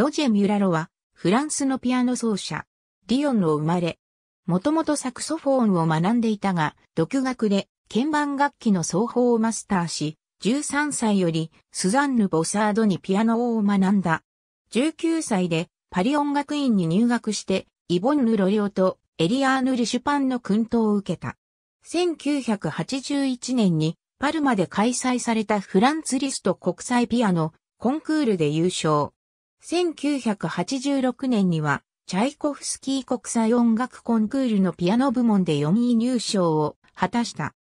ロジェ・ミュラロは、フランスのピアノ奏者、リオンの生まれ。もともとサクソフォーンを学んでいたが、独学で鍵盤楽器の奏法をマスターし、13歳よりスザンヌ・ボサードにピアノを学んだ。19歳でパリ音楽院に入学して、イボンヌ・ロリオとエリアーヌ・リシュパンの訓導を受けた。1981年にパルマで開催されたフランツ・リスト国際ピアノコンクールで優勝。1986年には、チャイコフスキー国際音楽コンクールのピアノ部門で4位入賞を果たした。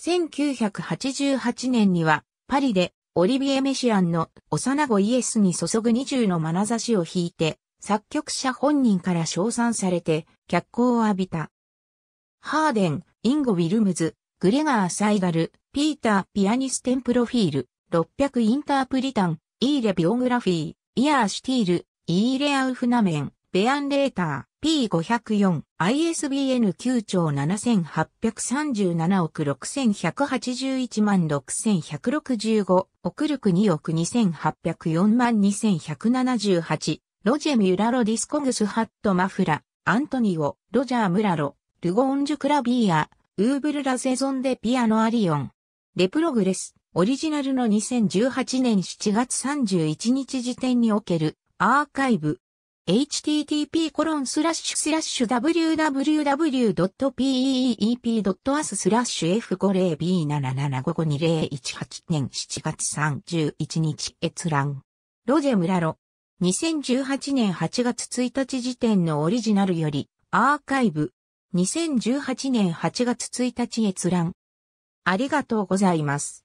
1988年には、パリで、オリビエ・メシアンの幼子イエスに注ぐ20の眼差しを引いて、作曲者本人から称賛されて、脚光を浴びた。ハーデン、インゴ・ウィルムズ、グレガー・サイガル、ピーター・ピアニステンプロフィール、600インタープリタン、イーレ・ビオグラフィー。イヤーシティール、イーレアウフナメン、ベアンレーター、P504、ISBN 9兆7837億6181万6165、送力2億2804万2178、ロジェ・ミュラロ・ディスコグス・ハット・マフラ、アントニオ、ロジャー・ムラロ、ルゴーンジュ・クラビーア、ウーブル・ラゼゾン・デ・ピアノ・アリオン。レプログレス。オリジナルの2018年7月31日時点におけるアーカイブ http://www.peep.as コロンススララッッシシュュスラッシュ f50b77552018 年7月31日閲覧。ロジェ・ムラロ。2018年8月1日時点のオリジナルよりアーカイブ。2018年8月1日閲覧。ありがとうございます。